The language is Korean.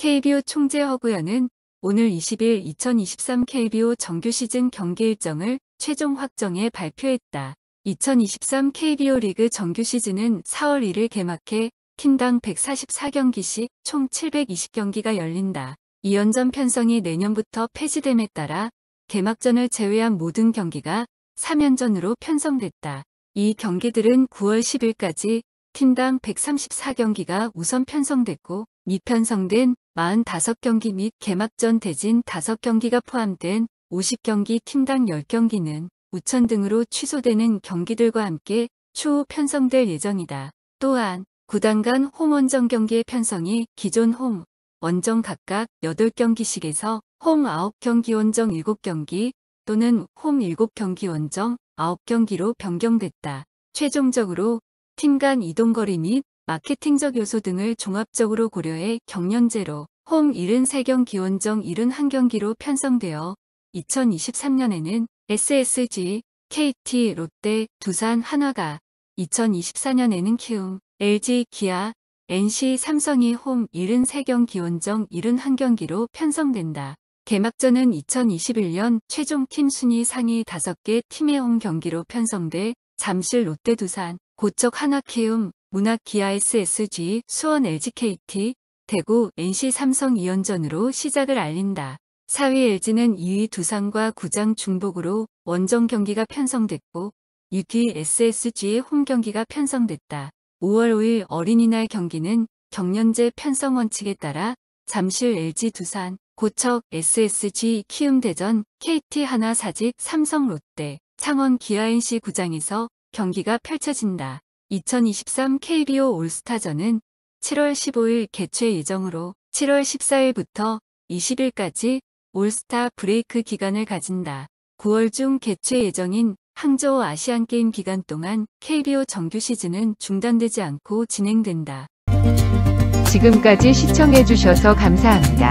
KBO 총재 허구현은 오늘 20일 2023 KBO 정규 시즌 경기 일정을 최종 확정해 발표했다. 2023 KBO 리그 정규 시즌은 4월 1일 개막해 팀당 144경기씩 총 720경기가 열린다. 2연전 편성이 내년부터 폐지됨에 따라 개막전을 제외한 모든 경기가 3연전으로 편성됐다. 이 경기들은 9월 10일까지 팀당 134경기가 우선 편성됐고 미편성된 45경기 및 개막전 대진 5경기가 포함된 50경기 팀당 10경기는 우천 등으로 취소되는 경기들과 함께 추후 편성될 예정이다. 또한 구단 간 홈원정 경기의 편성이 기존 홈, 원정 각각 8경기씩에서 홈 9경기 원정 7경기 또는 홈 7경기 원정 9경기로 변경됐다. 최종적으로 팀간 이동거리 및 마케팅적 요소 등을 종합적으로 고려해 경련제로 홈 73경 기원정 71경기로 편성되어 2023년에는 SSG, KT, 롯데, 두산, 한화가 2024년에는 키움, LG, 기아, NC, 삼성이 홈 73경기 원정 71경기로 편성된다. 개막전은 2021년 최종 팀 순위 상위 5개 팀의 홈 경기로 편성돼 잠실 롯데 두산, 고척 하나 키움, 문학 기아 SSG, 수원 LGKT, 대구 NC 삼성 2연전으로 시작을 알린다. 4위 LG는 2위 두산과 구장 중복으로 원정 경기가 편성됐고 6위 SSG의 홈 경기가 편성됐다. 5월 5일 어린이날 경기는 경련제 편성 원칙에 따라 잠실 LG 두산, 고척 SSG 키움대전, KT 하나 사직 삼성 롯데, 창원 기아 NC 구장에서 경기가 펼쳐진다. 2023 KBO 올스타전은 7월 15일 개최 예정으로 7월 14일부터 20일까지 올스타 브레이크 기간을 가진다. 9월 중 개최 예정인 항저우 아시안게임 기간 동안 KBO 정규 시즌은 중단되지 않고 진행된다. 지금까지 시청해주셔서 감사합니다.